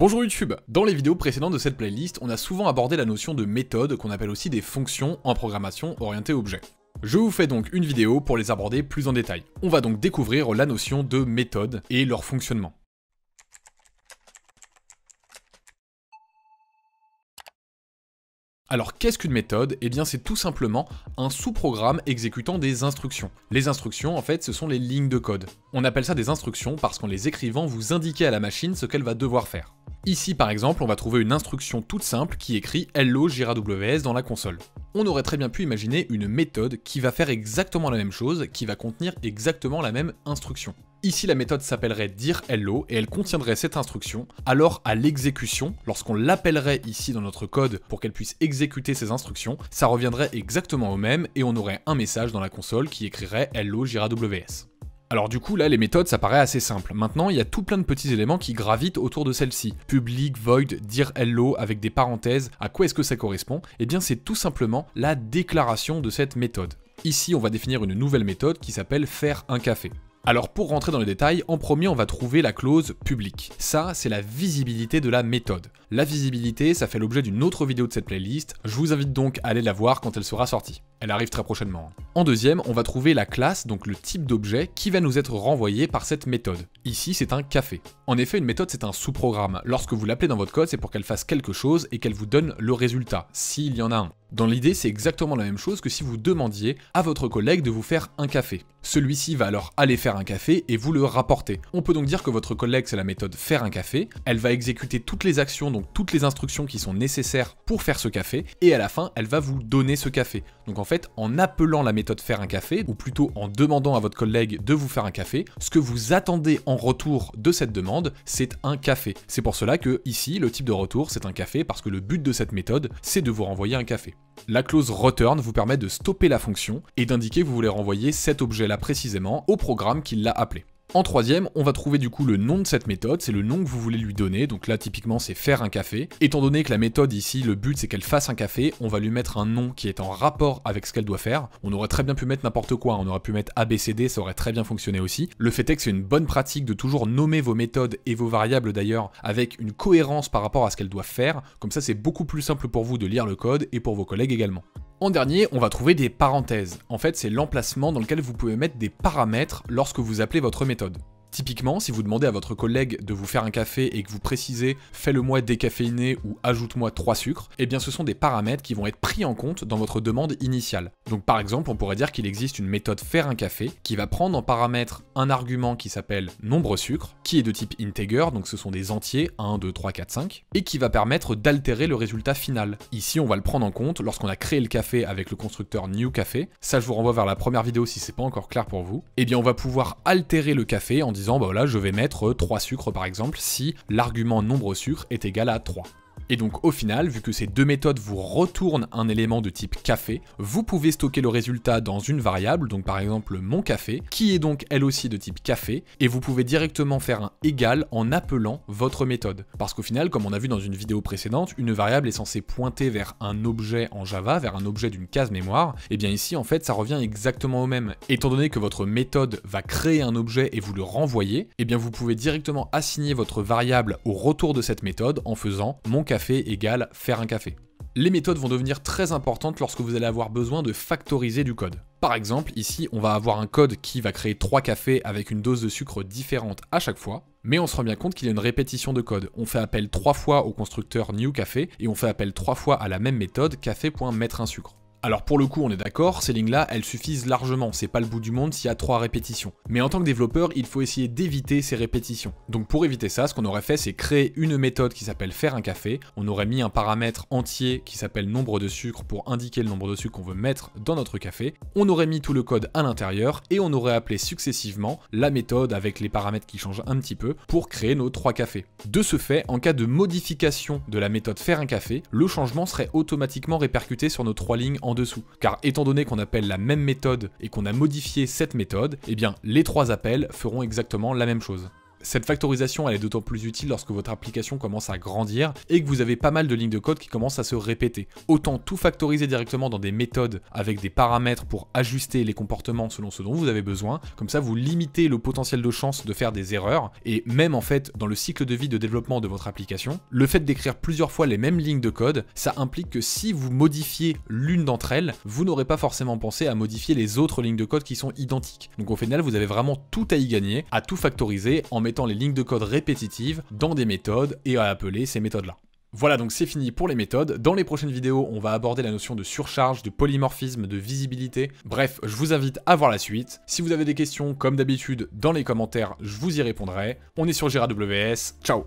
Bonjour YouTube Dans les vidéos précédentes de cette playlist, on a souvent abordé la notion de méthode qu'on appelle aussi des fonctions en programmation orientée objet. Je vous fais donc une vidéo pour les aborder plus en détail. On va donc découvrir la notion de méthode et leur fonctionnement. Alors qu'est-ce qu'une méthode Eh bien c'est tout simplement un sous-programme exécutant des instructions. Les instructions en fait ce sont les lignes de code. On appelle ça des instructions parce qu'en les écrivant vous indiquez à la machine ce qu'elle va devoir faire. Ici par exemple on va trouver une instruction toute simple qui écrit Hello JiraWS dans la console. On aurait très bien pu imaginer une méthode qui va faire exactement la même chose, qui va contenir exactement la même instruction. Ici, la méthode s'appellerait dire hello et elle contiendrait cette instruction. Alors, à l'exécution, lorsqu'on l'appellerait ici dans notre code pour qu'elle puisse exécuter ces instructions, ça reviendrait exactement au même et on aurait un message dans la console qui écrirait hello JiraWS ». Alors du coup, là, les méthodes, ça paraît assez simple. Maintenant, il y a tout plein de petits éléments qui gravitent autour de celle-ci. Public, void, dire hello avec des parenthèses, à quoi est-ce que ça correspond Eh bien, c'est tout simplement la déclaration de cette méthode. Ici, on va définir une nouvelle méthode qui s'appelle faire un café. Alors pour rentrer dans les détails, en premier on va trouver la clause publique. Ça, c'est la visibilité de la méthode. La visibilité, ça fait l'objet d'une autre vidéo de cette playlist, je vous invite donc à aller la voir quand elle sera sortie. Elle arrive très prochainement. Hein. En deuxième, on va trouver la classe, donc le type d'objet, qui va nous être renvoyé par cette méthode. Ici, c'est un café. En effet, une méthode, c'est un sous-programme. Lorsque vous l'appelez dans votre code, c'est pour qu'elle fasse quelque chose et qu'elle vous donne le résultat, s'il y en a un. Dans l'idée, c'est exactement la même chose que si vous demandiez à votre collègue de vous faire un café. Celui-ci va alors aller faire un café et vous le rapporter. On peut donc dire que votre collègue, c'est la méthode faire un café. Elle va exécuter toutes les actions dont toutes les instructions qui sont nécessaires pour faire ce café, et à la fin, elle va vous donner ce café. Donc en fait, en appelant la méthode faire un café, ou plutôt en demandant à votre collègue de vous faire un café, ce que vous attendez en retour de cette demande, c'est un café. C'est pour cela que ici, le type de retour, c'est un café, parce que le but de cette méthode, c'est de vous renvoyer un café. La clause return vous permet de stopper la fonction et d'indiquer que vous voulez renvoyer cet objet-là précisément au programme qui l'a appelé. En troisième, on va trouver du coup le nom de cette méthode, c'est le nom que vous voulez lui donner, donc là typiquement c'est faire un café. Étant donné que la méthode ici, le but c'est qu'elle fasse un café, on va lui mettre un nom qui est en rapport avec ce qu'elle doit faire. On aurait très bien pu mettre n'importe quoi, on aurait pu mettre ABCD, ça aurait très bien fonctionné aussi. Le fait est que c'est une bonne pratique de toujours nommer vos méthodes et vos variables d'ailleurs avec une cohérence par rapport à ce qu'elles doivent faire, comme ça c'est beaucoup plus simple pour vous de lire le code et pour vos collègues également. En dernier, on va trouver des parenthèses. En fait, c'est l'emplacement dans lequel vous pouvez mettre des paramètres lorsque vous appelez votre méthode. Typiquement, si vous demandez à votre collègue de vous faire un café et que vous précisez fais-le-moi décaféiné ou ajoute-moi 3 sucres, eh bien ce sont des paramètres qui vont être pris en compte dans votre demande initiale. Donc par exemple, on pourrait dire qu'il existe une méthode faire un café qui va prendre en paramètre un argument qui s'appelle nombre sucre, qui est de type integer, donc ce sont des entiers 1, 2, 3, 4, 5, et qui va permettre d'altérer le résultat final. Ici, on va le prendre en compte lorsqu'on a créé le café avec le constructeur new café. Ça, je vous renvoie vers la première vidéo si c'est pas encore clair pour vous. Eh bien, on va pouvoir altérer le café en disant disant bah je vais mettre 3 sucres par exemple si l'argument nombre sucre est égal à 3. Et donc au final, vu que ces deux méthodes vous retournent un élément de type café, vous pouvez stocker le résultat dans une variable, donc par exemple mon café, qui est donc elle aussi de type café, et vous pouvez directement faire un égal en appelant votre méthode. Parce qu'au final, comme on a vu dans une vidéo précédente, une variable est censée pointer vers un objet en Java, vers un objet d'une case mémoire, et eh bien ici en fait ça revient exactement au même. Étant donné que votre méthode va créer un objet et vous le renvoyer, et eh bien vous pouvez directement assigner votre variable au retour de cette méthode en faisant mon café café égale faire un café. Les méthodes vont devenir très importantes lorsque vous allez avoir besoin de factoriser du code. Par exemple, ici, on va avoir un code qui va créer trois cafés avec une dose de sucre différente à chaque fois, mais on se rend bien compte qu'il y a une répétition de code. On fait appel trois fois au constructeur new café et on fait appel trois fois à la même méthode café.mettre un sucre. Alors pour le coup, on est d'accord, ces lignes-là, elles suffisent largement, c'est pas le bout du monde s'il y a trois répétitions. Mais en tant que développeur, il faut essayer d'éviter ces répétitions. Donc pour éviter ça, ce qu'on aurait fait, c'est créer une méthode qui s'appelle faire un café, on aurait mis un paramètre entier qui s'appelle nombre de sucres pour indiquer le nombre de sucres qu'on veut mettre dans notre café, on aurait mis tout le code à l'intérieur et on aurait appelé successivement la méthode avec les paramètres qui changent un petit peu pour créer nos trois cafés. De ce fait, en cas de modification de la méthode faire un café, le changement serait automatiquement répercuté sur nos trois lignes en dessous. Car étant donné qu'on appelle la même méthode et qu'on a modifié cette méthode, eh bien les trois appels feront exactement la même chose. Cette factorisation, elle est d'autant plus utile lorsque votre application commence à grandir et que vous avez pas mal de lignes de code qui commencent à se répéter. Autant tout factoriser directement dans des méthodes avec des paramètres pour ajuster les comportements selon ce dont vous avez besoin. Comme ça, vous limitez le potentiel de chance de faire des erreurs et même en fait, dans le cycle de vie de développement de votre application, le fait d'écrire plusieurs fois les mêmes lignes de code, ça implique que si vous modifiez l'une d'entre elles, vous n'aurez pas forcément pensé à modifier les autres lignes de code qui sont identiques. Donc au final, vous avez vraiment tout à y gagner, à tout factoriser en mettant les lignes de code répétitives dans des méthodes et à appeler ces méthodes-là. Voilà donc c'est fini pour les méthodes. Dans les prochaines vidéos, on va aborder la notion de surcharge, de polymorphisme, de visibilité. Bref, je vous invite à voir la suite. Si vous avez des questions, comme d'habitude, dans les commentaires, je vous y répondrai. On est sur GiraWS, Ciao